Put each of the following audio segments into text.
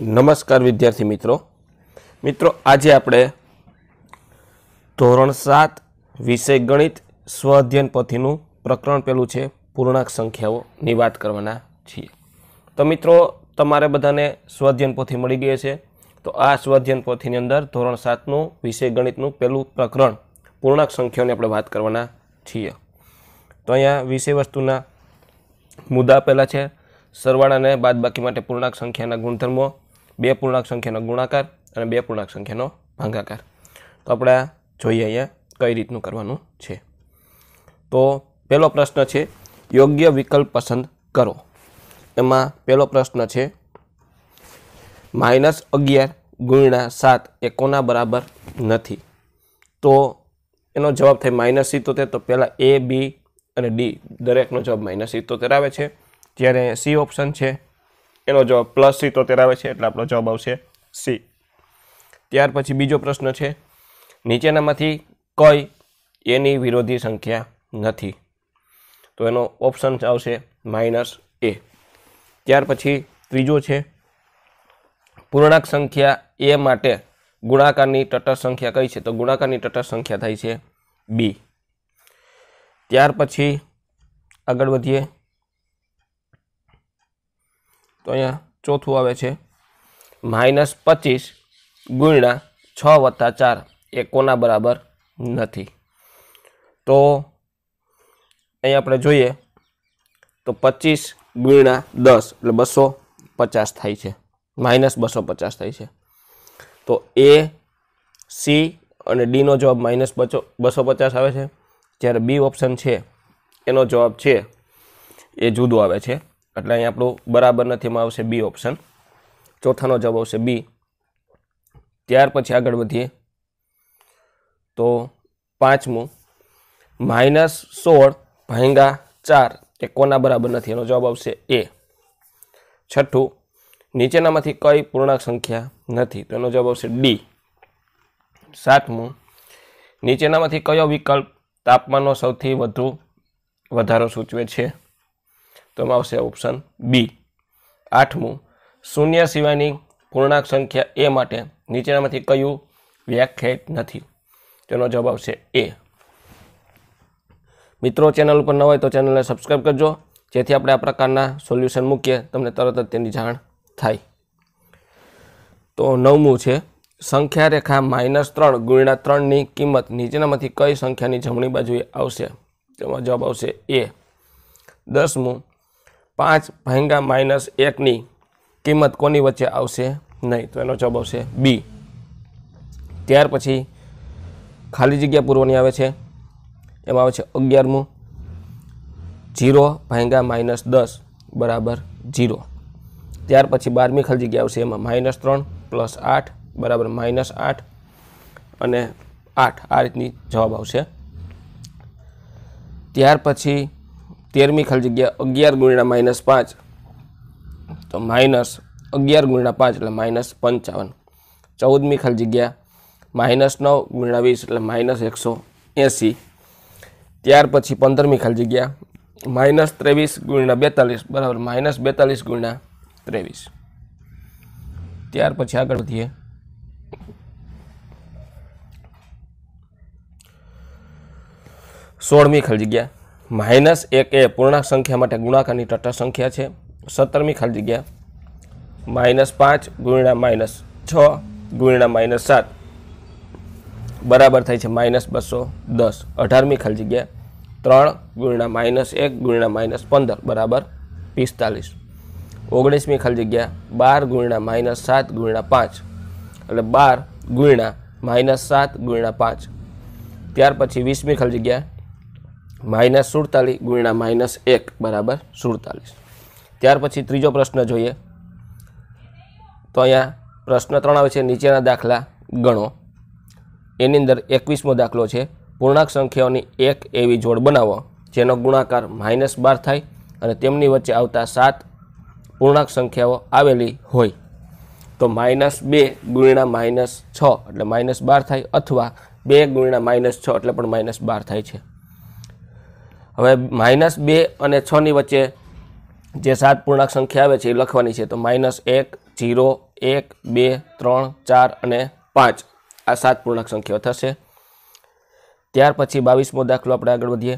નમસ્કાર વિદ્યાર્થી મિત્રો મિત્રો આજે આપણે ધોરણ સાત વિષય ગણિત સ્વઅધ્યયન પોથીનું પ્રકરણ પેલું છે પૂર્ણાંક સંખ્યાઓની વાત કરવાના છીએ તો મિત્રો તમારે બધાને સ્વઅધ્યયન પોથી મળી ગઈ છે તો આ સ્વઅધ્યયન પોથીની અંદર ધોરણ સાતનું વિષય ગણિતનું પેલું પ્રકરણ પૂર્ણાંક સંખ્યાઓની આપણે વાત કરવાના છીએ તો અહીંયા વિષય વસ્તુના મુદ્દા પહેલાં છે સરવાળાને અને બાદબાકી માટે પૂર્ણાંક સંખ્યાના ગુણધર્મો બે પૂર્ણાંક સંખ્યાનો ગુણાકાર અને બે પૂર્ણાંક સંખ્યાનો ભાંગાકાર તો આપણે જોઈએ અહીંયા કઈ રીતનું કરવાનું છે તો પહેલો પ્રશ્ન છે યોગ્ય વિકલ્પ પસંદ કરો એમાં પહેલો પ્રશ્ન છે માઇનસ અગિયાર ગુણ્યા સાત એ કોના બરાબર નથી તો એનો જવાબ થાય માઇનસ સિત્તોતેર તો પહેલાં એ બી અને ડી દરેકનો જવાબ માઇનસ સિત્તોતેર આવે છે જ્યારે સી ઓપ્શન છે એનો જવાબ પ્લસ સિત્તોતેર આવે છે એટલે આપણો જવાબ આવશે સી ત્યાર પછી બીજો પ્રશ્ન છે નીચેનામાંથી કઈ એની વિરોધી સંખ્યા નથી તો એનો ઓપ્શન આવશે માઇનસ એ ત્યાર પછી ત્રીજો છે પૂર્ણાંક સંખ્યા એ માટે ગુણાકારની તટસ્થ સંખ્યા કઈ છે તો ગુણાકારની તટસ્થ સંખ્યા થાય છે બી ત્યાર પછી આગળ વધીએ તો અહીંયા ચોથું આવે છે માઇનસ પચીસ ગુણ્યા છ વત્તા ચાર એ કોના બરાબર નથી તો અહીં આપણે જોઈએ તો પચીસ ગુણ્યા દસ એટલે બસો પચાસ થાય છે માઇનસ બસો પચાસ થાય છે તો એ સી અને ડીનો જવાબ માઇનસ બચો બસો પચાસ આવે છે જ્યારે બી ઓપ્શન છે એનો જવાબ છે એ જુદો આવે છે એટલે અહીં આપણું બરાબર નથી એમાં આવશે બી ઓપ્શન ચોથાનો જવાબ આવશે બી ત્યાર પછી આગળ વધીએ તો પાંચમું માઇનસ સોળ ભાંગા ચાર એ કોના બરાબર નથી એનો જવાબ આવશે એ છઠ્ઠું નીચેનામાંથી કઈ પૂર્ણાંક સંખ્યા નથી તો એનો જવાબ આવશે ડી સાતમું નીચેનામાંથી કયો વિકલ્પ તાપમાનનો સૌથી વધુ વધારો સૂચવે છે તો એમાં આવશે ઓપ્શન બી આઠમું શૂન્ય સિવાયની પૂર્ણાંક સંખ્યા એ માટે નીચેનામાંથી કયું વ્યાખ્યાયિત નથી તેનો જવાબ આવશે એ મિત્રો ચેનલ ઉપર ન હોય તો ચેનલને સબસ્ક્રાઈબ કરજો જેથી આપણે આ પ્રકારના સોલ્યુશન મૂકીએ તમને તરત જ તેની જાણ થાય તો નવમું છે સંખ્યા રેખા માઇનસ ત્રણ ગુણ્યા ત્રણની કિંમત નીચેનામાંથી કઈ સંખ્યાની જમણી બાજુએ આવશે તેમાં જવાબ આવશે એ દસમું પાંચ ભાંગા માઇનસ એકની કિંમત કોની વચ્ચે આવશે નહીં તો એનો જવાબ આવશે બી ત્યાર પછી ખાલી જગ્યા પૂર્વની આવે છે એમાં આવે છે અગિયારમું જીરો ભાંગા માઇનસ દસ બરાબર જીરો ત્યાર પછી બારમી ખાલી જગ્યા આવશે એમાં માઇનસ ત્રણ પ્લસ આઠ બરાબર માઇનસ આઠ અને આઠ આ રીતની જવાબ આવશે ત્યાર પછી તેરમી ખાલી જગ્યા અગિયાર ગુણ્યા માઇનસ પાંચ તો માઇનસ અગિયાર ગુણ્યા પાંચ એટલે માઇનસ પંચાવન ચૌદમી ખાલી જગ્યા માઇનસ નવ ગુણ્યા વીસ એટલે માઇનસ એકસો એંસી ત્યાર પછી પંદરમી ખાલી જગ્યા માઇનસ ત્રેવીસ ગુણ્યા બેતાલીસ બરાબર માઇનસ બેતાલીસ ગુણ્યા ત્રેવીસ ત્યાર પછી આગળ વધીએ સોળમી ખાલી જગ્યા માઇનસ એક એ પૂર્ણાંક સંખ્યા માટે ગુણાકારની તટસ્થ સંખ્યા છે સત્તરમી ખાલી જગ્યા માઇનસ પાંચ ગુણ્યા માઇનસ છ ગુણ્યા માઇનસ સાત બરાબર થાય છે માઇનસ બસો દસ અઢારમી ખાલી જગ્યા ત્રણ ગુણ્યા માઇનસ એક ગુણ્યા માઇનસ પંદર બરાબર પિસ્તાલીસ ઓગણીસમી ખાલી જગ્યા બાર ગુણ્યા માઇનસ સાત ગુણ્યા પાંચ એટલે બાર ગુણ્યા માઇનસ સાત ગુણ્યા પાંચ ત્યાર પછી વીસમી ખાલી જગ્યા માઇનસ સુડતાલીસ ગુણ્યા માઇનસ એક બરાબર સુડતાલીસ ત્યાર પછી ત્રીજો પ્રશ્ન જોઈએ તો અહીંયા પ્રશ્ન ત્રણ આવે છે નીચેના દાખલા ગણો એની અંદર એકવીસમો દાખલો છે પૂર્ણાંક સંખ્યાઓની એક એવી જોડ બનાવો જેનો ગુણાકાર માઇનસ બાર થાય અને તેમની વચ્ચે આવતા સાત પૂર્ણાંક સંખ્યાઓ આવેલી હોય તો માઇનસ બે ગુણ્યા માઇનસ છ એટલે માઇનસ બાર થાય અથવા બે ગુણ્યા માઇનસ છ એટલે પણ માઇનસ બાર થાય છે હવે માઇનસ બે અને છની વચ્ચે જે સાત પૂર્ણાંક સંખ્યા આવે છે એ લખવાની છે તો માઇનસ એક જીરો એક બે ત્રણ ચાર અને પાંચ આ સાત પૂર્ણાંક સંખ્યાઓ થશે ત્યાર પછી બાવીસમો દાખલો આપણે આગળ વધીએ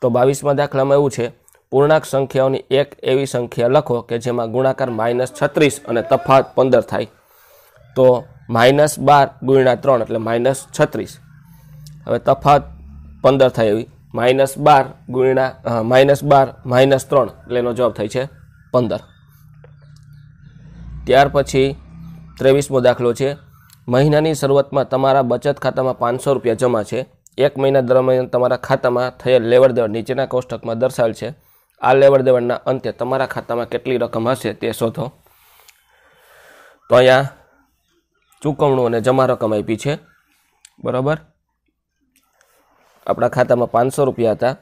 તો બાવીસમાં દાખલામાં એવું છે પૂર્ણાંક સંખ્યાઓની એક એવી સંખ્યા લખો કે જેમાં ગુણાકાર માઇનસ છત્રીસ અને તફાત પંદર થાય તો માઇનસ બાર ગુણ્યા ત્રણ એટલે માઇનસ છત્રીસ હવે તફાત પંદર થાય એવી માઇનસ બાર ગુણ્યા માઇનસ બાર માઇનસ ત્રણ એટલેનો એનો જવાબ થાય છે પંદર ત્યાર પછી ત્રેવીસમો દાખલો છે મહિનાની શરૂઆતમાં તમારા બચત ખાતામાં પાંચસો રૂપિયા જમા છે એક મહિના દરમિયાન તમારા ખાતામાં થયેલ લેવડ દેવડ નીચેના કોષ્ટકમાં દર્શાવેલ છે આ લેવડ દેવડના અંતે તમારા ખાતામાં કેટલી રકમ હશે તે શોધો તો અહીંયા ચૂકવણું અને જમા રકમ આપી છે બરાબર આપણા ખાતામાં પાંચસો રૂપિયા હતા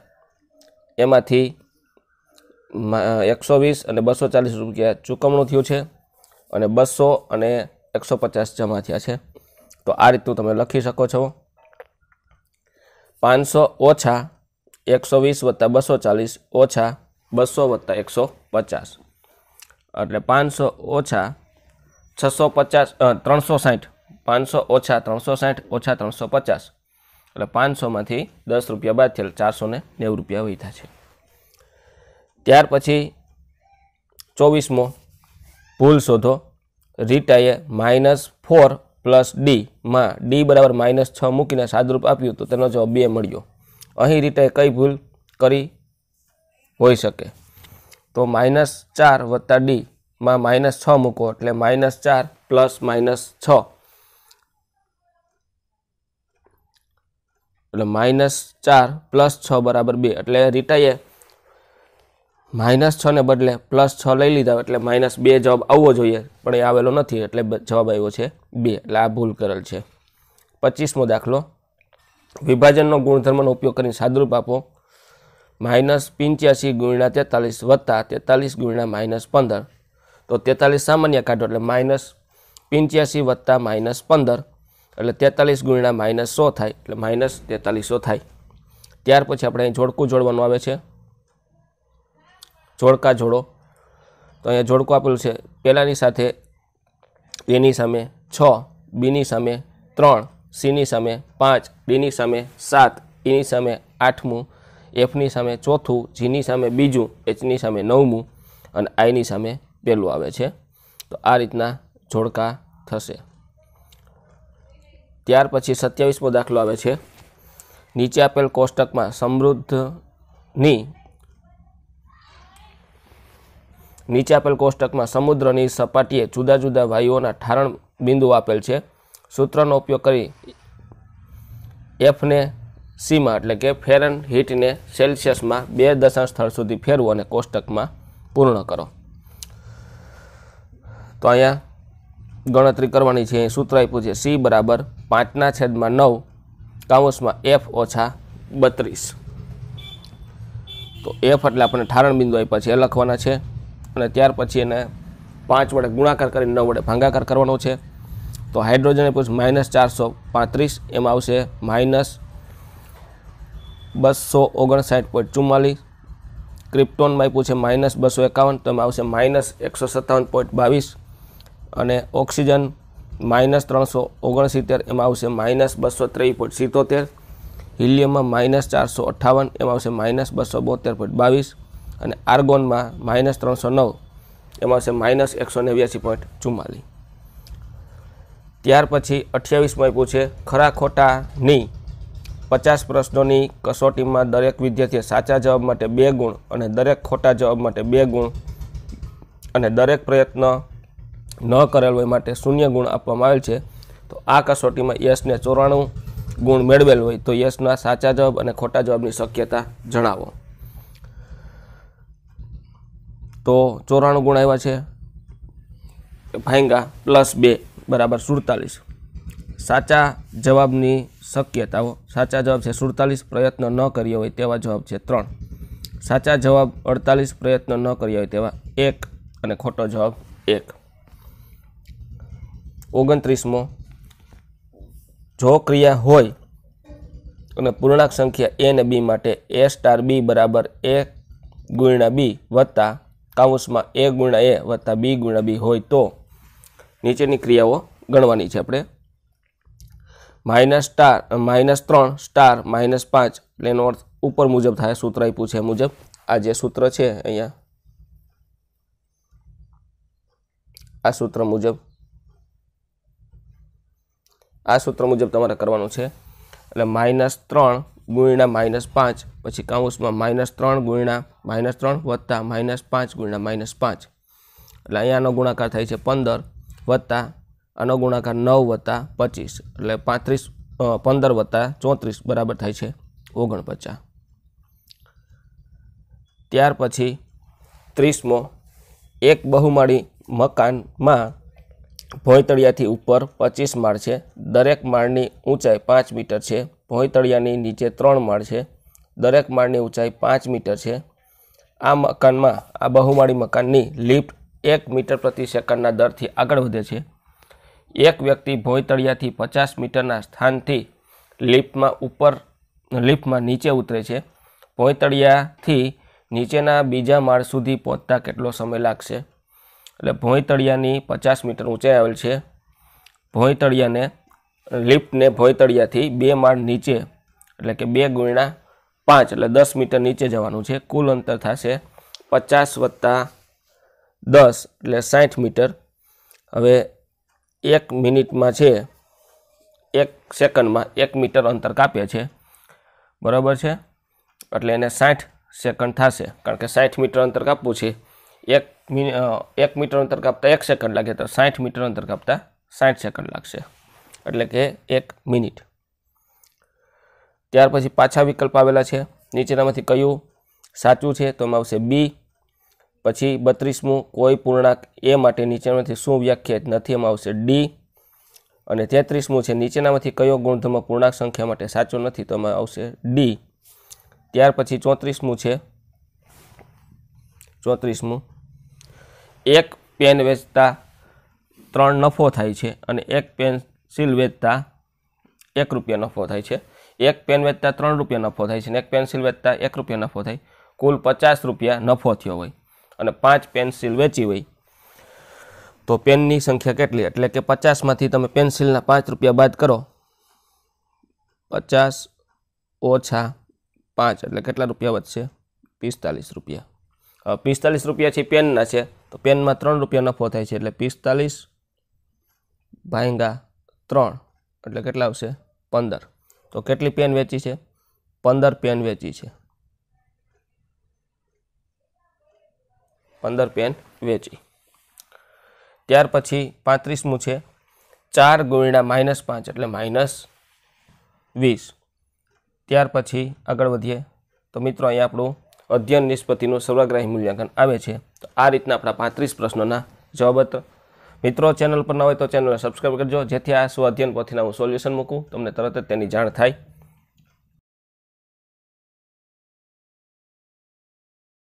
એમાંથી એકસો વીસ અને બસો ચાલીસ રૂપિયા ચૂકવણું થયું છે અને બસો અને એકસો પચાસ જમા થયા છે તો આ રીતનું તમે લખી શકો છો પાંચસો ઓછા એકસો વીસ વત્તા બસો ચાલીસ ઓછા બસો વત્તા એકસો પચાસ એટલે પાંચસો ઓછા છસો પચાસ ત્રણસો સાઠ પાંચસો ઓછા ત્રણસો સાઠ ઓછા ત્રણસો પચાસ એટલે પાંચસોમાંથી દસ રૂપિયા બાદ થયેલ ચારસો ને નેવું રૂપિયા વધ્યા છે ત્યાર પછી ચોવીસમો ભૂલ શોધો રીટાએ માઇનસ ફોર પ્લસ ડીમાં ડી બરાબર માઇનસ છ મૂકીને સાદરૂપ આપ્યું તો તેનો જવાબ બે મળ્યો અહીં રીટાએ કઈ ભૂલ કરી હોઈ શકે તો માઇનસ ચાર વત્તા ડીમાં માઇનસ છ મૂકો એટલે માઇનસ ચાર પ્લસ માઇનસ છ એટલે માઇનસ ચાર પ્લસ છ બરાબર બે એટલે રિટાઈએ માઇનસ છને બદલે પ્લસ છ લઈ લીધા એટલે માઇનસ બે જવાબ આવવો જોઈએ પણ એ આવેલો નથી એટલે જવાબ આવ્યો છે બે એટલે આ ભૂલ કરેલ છે પચીસમો દાખલો વિભાજનનો ગુણધર્મનો ઉપયોગ કરીને સાદરૂપ આપો માઇનસ પંચ્યાસી ગુણ્યા તેતાલીસ વત્તા તેતાલીસ ગુણ્યા માઇનસ પંદર તો તેતાલીસ સામાન્ય કાઢો એટલે માઇનસ પંચ્યાસી વત્તા માઇનસ પંદર એટલે તેતાલીસ ગુણ્યા માઇનસ સો થાય એટલે માઇનસ સો થાય ત્યાર પછી આપણે અહીં જોડકું જોડવાનું આવે છે જોડકા જોડો તો અહીંયા જોડકું આપેલું છે પહેલાંની સાથે એની સામે છ બીની સામે ત્રણ સીની સામે પાંચ ડીની સામે સાત ઈની સામે આઠમું એફની સામે ચોથું જીની સામે બીજું એચની સામે નવમું અને આઈની સામે પહેલું આવે છે તો આ રીતના જોડકા થશે ત્યાર પછી સત્યાવીસમો દાખલો આવે છે નીચે આપેલ કોષ્ટકમાં સમૃદ્ધની નીચે આપેલ કોષ્ટકમાં સમુદ્રની સપાટીએ જુદા જુદા વાયુઓના ઠારણ બિંદુ આપેલ છે સૂત્રનો ઉપયોગ કરી એફને સીમાં એટલે કે ફેરન હીટને સેલ્સિયસમાં બે દશાંશ સ્થળ સુધી ફેરવો અને કોષ્ટકમાં પૂર્ણ કરો તો અહીંયા ગણતરી કરવાની છે સૂત્ર આપ્યું છે સી બરાબર પાંચના છેદમાં નવ કાઉન્સમાં એફ ઓછા બત્રીસ તો એફ એટલે આપણે ઠારણ બિંદુ આપ્યા છે એ લખવાના છે અને ત્યાર પછી એને પાંચ વડે ગુણાકાર કરીને નવ વડે ભાંગાકાર કરવાનો છે તો હાઇડ્રોજન આપ્યું છે માઇનસ ચારસો પાંત્રીસ એમાં આવશે માઇનસ બસો ઓગણસાઠ પોઈન્ટ ચુમ્માલીસ ક્રિપ્ટોનમાં આપ્યું છે માઇનસ બસો એકાવન તો એમાં આવશે માઇનસ એકસો સત્તાવન પોઈન્ટ બાવીસ અને ઓક્સિજન માઇનસ ત્રણસો ઓગણસિત્તેર એમાં આવશે માઇનસ બસો ત્રેવીસ પોઈન્ટ સિત્તોતેર હિલિયમમાં માઇનસ ચારસો અઠ્ઠાવન એમાં આવશે માઇનસ બસો બોતેર પોઈન્ટ બાવીસ અને આર્ગોનમાં માઇનસ ત્રણસો નવ એમાં આવશે માઇનસ એકસો નેવ્યાસી પોઈન્ટ ચુમ્માલીસ ત્યાર પછી અઠ્યાવીસમાં પૂછે ખરા ખોટાની પચાસ પ્રશ્નોની કસોટીમાં દરેક વિદ્યાર્થીએ સાચા જવાબ માટે બે ગુણ અને દરેક ખોટા જવાબ માટે બે ગુણ અને દરેક પ્રયત્ન ન કરેલ હોય માટે શૂન્ય ગુણ આપવામાં આવેલ છે તો આ કસોટીમાં યસને ચોરાણું ગુણ મેળવેલ હોય તો યસના સાચા જવાબ અને ખોટા જવાબની શક્યતા જણાવો તો ચોરાણું ગુણ આવ્યા છે ભાંગા પ્લસ બે બરાબર સુડતાલીસ સાચા જવાબની શક્યતાઓ સાચા જવાબ છે સુડતાલીસ પ્રયત્ન ન કર્યો હોય તેવા જવાબ છે ત્રણ સાચા જવાબ અડતાલીસ પ્રયત્ન ન કર્યા હોય તેવા એક અને ખોટો જવાબ એક ઓગણત્રીસમો જો ક્રિયા હોય અને પૂર્ણાંક સંખ્યા એ અને બી માટે એ સ્ટાર બી બરાબર એ ગુણ્યા બી વત્તા કાઉન્સમાં એ ગુણ્યા એ વત્તા બી ગુણ્યા બી હોય તો નીચેની ક્રિયાઓ ગણવાની છે આપણે માઇનસ સ્ટાર માઇનસ ત્રણ સ્ટાર માઇનસ પાંચ એટલે એનો અર્થ ઉપર મુજબ થાય સૂત્ર આપ્યું છે મુજબ આ જે સૂત્ર છે અહીંયા આ સૂત્ર મુજબ આ સૂત્ર મુજબ તમારે કરવાનું છે એટલે માઇનસ ત્રણ ગુણ્યા માઇનસ પાંચ પછી કાઉસમાં માઇનસ ત્રણ ગુણ્યા માઇનસ ત્રણ વત્તા માઇનસ પાંચ ગુણ્યા માઇનસ પાંચ એટલે અહીંયાનો ગુણાકાર થાય છે પંદર વત્તા આનો ગુણાકાર નવ વત્તા પચીસ એટલે પાંત્રીસ પંદર વત્તા ચોત્રીસ બરાબર થાય છે ઓગણપચાસ ત્યાર પછી ત્રીસમો એક બહુમાળી મકાનમાં ભોંયતળિયાથી ઉપર પચીસ માળ છે દરેક માળની ઊંચાઈ પાંચ મીટર છે ભોંયતળિયાની નીચે ત્રણ માળ છે દરેક માળની ઊંચાઈ પાંચ મીટર છે આ મકાનમાં આ બહુમાળી મકાનની લિફ્ટ એક મીટર પ્રતિ સેકન્ડના દરથી આગળ વધે છે એક વ્યક્તિ ભોંયતળિયાથી પચાસ મીટરના સ્થાનથી લિફ્ટમાં ઉપર લિફ્ટમાં નીચે ઉતરે છે ભોંયતળિયાથી નીચેના બીજા માળ સુધી પહોંચતા કેટલો સમય લાગશે એટલે ભોંયતળિયાની પચાસ મીટર ઊંચે આવેલ છે ભોંયતળિયાને લિફ્ટને ભોંયતળિયાથી બે માળ નીચે એટલે કે બે ગુણ્યા પાંચ એટલે દસ મીટર નીચે જવાનું છે કુલ અંતર થશે પચાસ વત્તા દસ એટલે સાઠ મીટર હવે એક મિનિટમાં છે એક સેકન્ડમાં એક મીટર અંતર કાપીએ છે બરાબર છે એટલે એને સાઠ સેકન્ડ થશે કારણ કે સાઠ મીટર અંતર કાપવું છે એક એક મીટર અંતર કાપતા એક સેકન્ડ લાગે તો સાઠ મીટર અંતર કાપતા સાઠ સેકન્ડ લાગશે એટલે કે એક મિનિટ ત્યાર પછી પાછા વિકલ્પ આવેલા છે નીચેનામાંથી કયું સાચું છે તો એમાં આવશે બી પછી બત્રીસમું કોઈ પૂર્ણાંક એ માટે નીચેનામાંથી શું વ્યાખ્યાત નથી એમાં આવશે ડી અને તેત્રીસમું છે નીચેનામાંથી કયો ગુણધર્મ પૂર્ણાંક સંખ્યા માટે સાચો નથી તો એમાં આવશે ડી ત્યાર પછી ચોત્રીસમું છે ચોત્રીસમું એક પેન વેચતા ત્રણ નફો થાય છે અને એક પેન્સિલ વેચતા એક રૂપિયા નફો થાય છે એક પેન વેચતા ત્રણ રૂપિયા નફો થાય છે અને એક પેન્સિલ વેચતા એક રૂપિયા નફો થાય કુલ પચાસ રૂપિયા નફો થયો હોય અને પાંચ પેન્સિલ વેચી હોય તો પેનની સંખ્યા કેટલી એટલે કે પચાસમાંથી તમે પેન્સિલના પાંચ રૂપિયા બાદ કરો પચાસ ઓછા પાંચ એટલે કેટલા રૂપિયા વધશે પિસ્તાલીસ રૂપિયા પિસ્તાલીસ રૂપિયા છે પેનના છે તો પેનમાં ત્રણ રૂપિયા નફો થાય છે એટલે પિસ્તાલીસ ભાંગા ત્રણ એટલે કેટલા આવશે પંદર તો કેટલી પેન વેચી છે પંદર પેન વેચી છે પંદર પેન વેચી ત્યાર પછી પાંત્રીસમું છે ચાર ગુણ્યા માઇનસ પાંચ એટલે માઇનસ વીસ ત્યાર પછી આગળ વધીએ તો મિત્રો અહીંયા આપણું અધ્યયન નિષ્પત્તિનું સર્વગ્રાહી મૂલ્યાંકન આવે છે તો આ રીતના આપણા પાંત્રીસ પ્રશ્નોના જવાબ મિત્રો ચેનલ પર ન હોય તો ચેનલને સબસ્ક્રાઈબ કરજો જેથી આ સ્વ અધ્યયન પોથીના હું સોલ્યુશન મૂકું તમને તરત જ તેની જાણ થાય